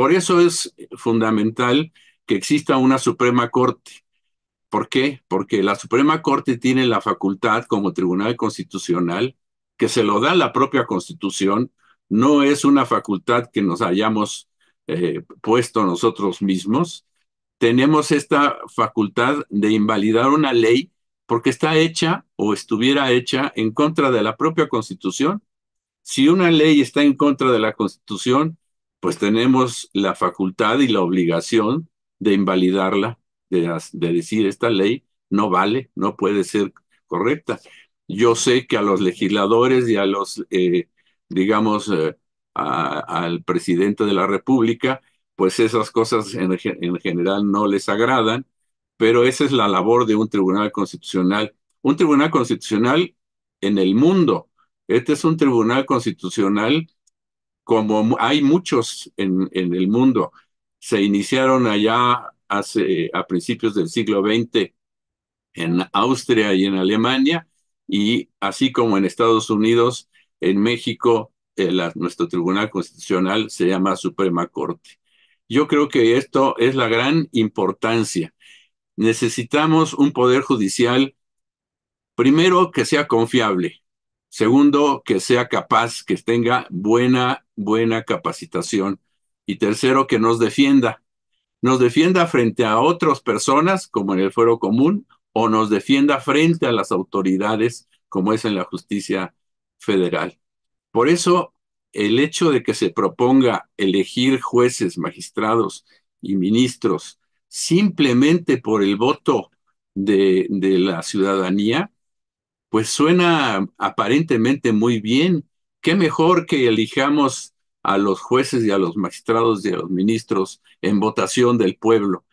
Por eso es fundamental que exista una Suprema Corte. ¿Por qué? Porque la Suprema Corte tiene la facultad como Tribunal Constitucional, que se lo da la propia Constitución, no es una facultad que nos hayamos eh, puesto nosotros mismos. Tenemos esta facultad de invalidar una ley porque está hecha o estuviera hecha en contra de la propia Constitución. Si una ley está en contra de la Constitución, pues tenemos la facultad y la obligación de invalidarla, de, decir esta ley no vale, no puede ser correcta. Yo sé que a los legisladores y a los, eh, digamos, eh, al presidente de la República, pues esas cosas en, en general no les agradan, pero esa es la labor de un tribunal constitucional. Un tribunal constitucional en el mundo. Este es un tribunal constitucional como hay muchos en, el mundo, se iniciaron allá hace, a principios del siglo XX en Austria y en Alemania, y así como en Estados Unidos, en México, eh, nuestro Tribunal Constitucional se llama Suprema Corte. Yo creo que esto es la gran importancia. Necesitamos un poder judicial, primero, que sea confiable, Segundo, que sea capaz, que tenga buena, buena capacitación. Y tercero, que nos defienda. Nos defienda frente a otras personas, como en el fuero común, o nos defienda frente a las autoridades, como es en la justicia federal. Por eso, el hecho de que se proponga elegir jueces, magistrados y ministros simplemente por el voto de, de la ciudadanía, pues suena aparentemente muy bien. ¿Qué mejor que elijamos a los jueces y a los magistrados y a los ministros en votación del pueblo?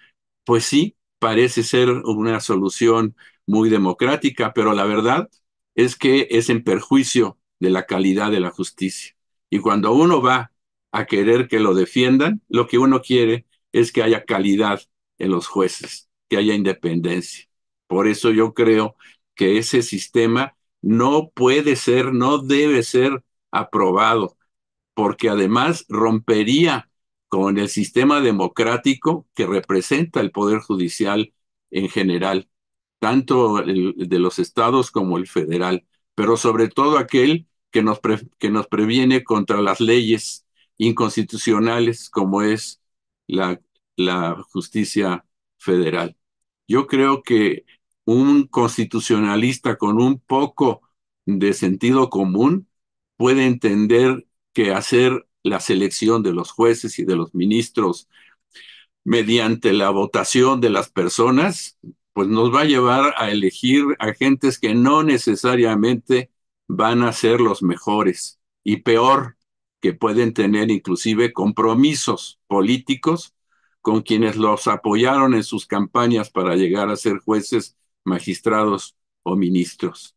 Pues sí, parece ser una solución muy democrática, pero la verdad es que es en perjuicio de la calidad de la justicia. Y cuando uno va a querer que lo defiendan, lo que uno quiere es que haya calidad en los jueces, que haya independencia. Por eso yo creo que ese sistema no puede ser, no debe ser aprobado, porque además rompería con el sistema democrático que representa el Poder Judicial en general, tanto el de los estados como el federal, pero sobre todo aquel que nos, que nos previene contra las leyes inconstitucionales como es la, la justicia federal. Yo creo que un constitucionalista con un poco de sentido común puede entender que hacer la selección de los jueces y de los ministros mediante la votación de las personas, pues nos va a llevar a elegir agentes que no necesariamente van a ser los mejores y peor, que pueden tener inclusive compromisos políticos con quienes los apoyaron en sus campañas para llegar a ser jueces magistrados o ministros.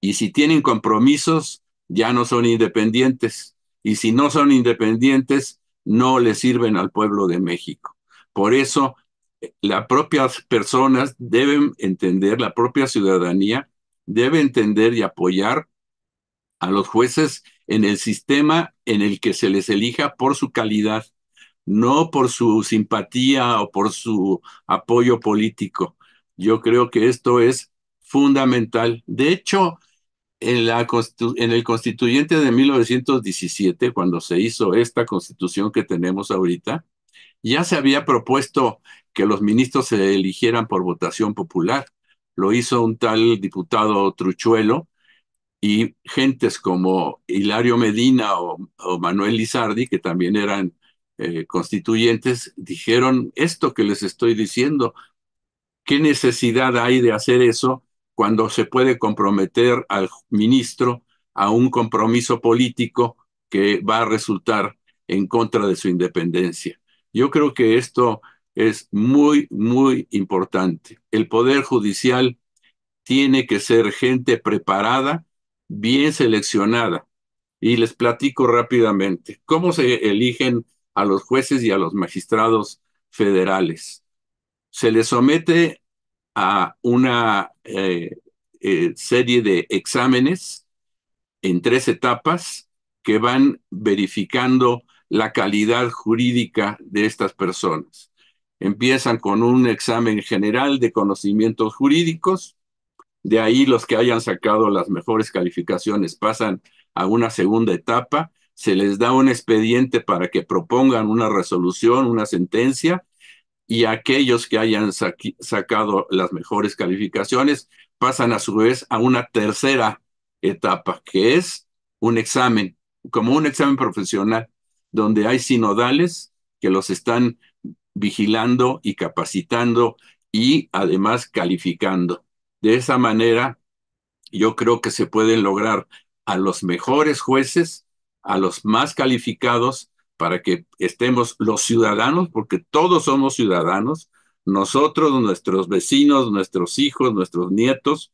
Y si tienen compromisos, ya no son independientes. Y si no son independientes, no le sirven al pueblo de México. Por eso, eh, las propias personas deben entender, la propia ciudadanía debe entender y apoyar a los jueces en el sistema en el que se les elija por su calidad, no por su simpatía o por su apoyo político, yo creo que esto es fundamental. De hecho, en, la en el constituyente de 1917, cuando se hizo esta constitución que tenemos ahorita, ya se había propuesto que los ministros se eligieran por votación popular. Lo hizo un tal diputado Truchuelo y gentes como Hilario Medina o, Manuel Lizardi, que también eran eh, constituyentes, dijeron esto que les estoy diciendo, ¿Qué necesidad hay de hacer eso cuando se puede comprometer al ministro a un compromiso político que va a resultar en contra de su independencia? Yo creo que esto es muy, muy importante. El Poder Judicial tiene que ser gente preparada, bien seleccionada. Y les platico rápidamente cómo se eligen a los jueces y a los magistrados federales se les somete a una eh, eh, serie de exámenes en tres etapas que van verificando la calidad jurídica de estas personas. Empiezan con un examen general de conocimientos jurídicos, de ahí los que hayan sacado las mejores calificaciones pasan a una segunda etapa, se les da un expediente para que propongan una resolución, una sentencia, y aquellos que hayan sacado las mejores calificaciones pasan a su vez a una tercera etapa, que es un examen, como un examen profesional, donde hay sinodales que los están vigilando y capacitando y además calificando. De esa manera, yo creo que se pueden lograr a los mejores jueces, a los más calificados para que estemos los ciudadanos, porque todos somos ciudadanos, nosotros, nuestros vecinos, nuestros hijos, nuestros nietos,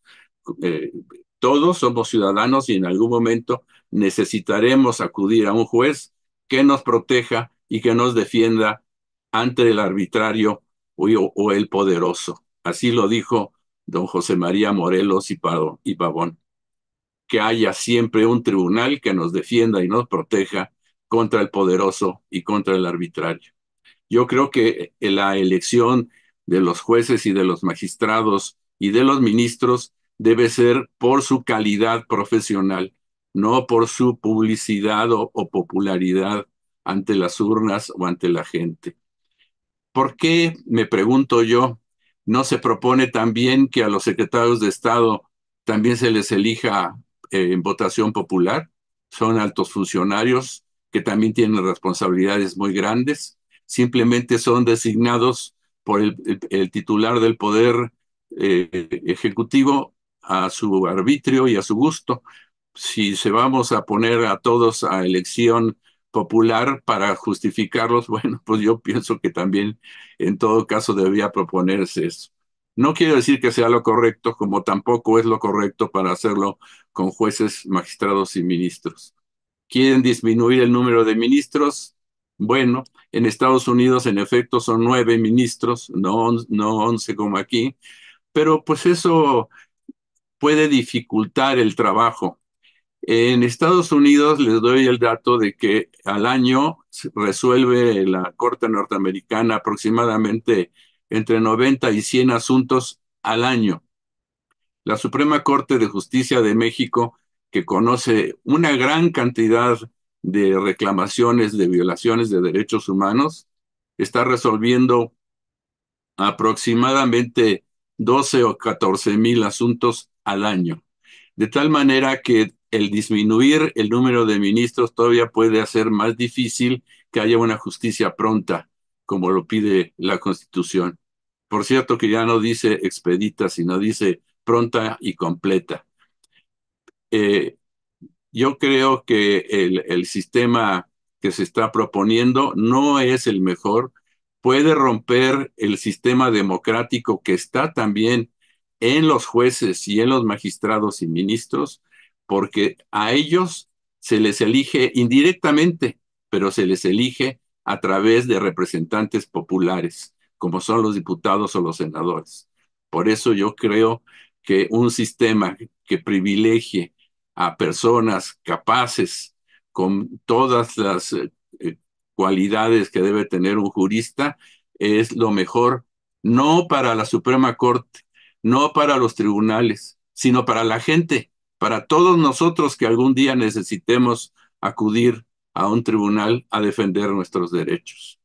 eh, todos somos ciudadanos y en algún momento necesitaremos acudir a un juez que nos proteja y que nos defienda ante el arbitrario o, el poderoso. Así lo dijo don José María Morelos y, y Pavón. Que haya siempre un tribunal que nos defienda y nos proteja contra el poderoso y contra el arbitrario. Yo creo que la elección de los jueces y de los magistrados y de los ministros debe ser por su calidad profesional, no por su publicidad o, popularidad ante las urnas o ante la gente. ¿Por qué, me pregunto yo, no se propone también que a los secretarios de Estado también se les elija eh, en votación popular? Son altos funcionarios, que también tienen responsabilidades muy grandes, simplemente son designados por el, titular del poder eh, ejecutivo a su arbitrio y a su gusto. Si se vamos a poner a todos a elección popular para justificarlos, bueno, pues yo pienso que también en todo caso debía proponerse eso. No quiero decir que sea lo correcto, como tampoco es lo correcto para hacerlo con jueces, magistrados y ministros quieren disminuir el número de ministros. Bueno, en Estados Unidos en efecto son nueve ministros, no, no once como aquí, pero pues eso puede dificultar el trabajo. En Estados Unidos les doy el dato de que al año resuelve la Corte norteamericana aproximadamente entre 90 y 100 asuntos al año. La Suprema Corte de Justicia de México que conoce una gran cantidad de reclamaciones de violaciones de derechos humanos, está resolviendo aproximadamente 12 o 14 mil asuntos al año. De tal manera que el disminuir el número de ministros todavía puede hacer más difícil que haya una justicia pronta, como lo pide la Constitución. Por cierto que ya no dice expedita, sino dice pronta y completa. Eh, yo creo que el, el, sistema que se está proponiendo no es el mejor, puede romper el sistema democrático que está también en los jueces y en los magistrados y ministros, porque a ellos se les elige indirectamente, pero se les elige a través de representantes populares, como son los diputados o los senadores. Por eso yo creo que un sistema que privilegie a personas capaces con todas las eh, eh, cualidades que debe tener un jurista, es lo mejor, no para la Suprema Corte, no para los tribunales, sino para la gente, para todos nosotros que algún día necesitemos acudir a un tribunal a defender nuestros derechos.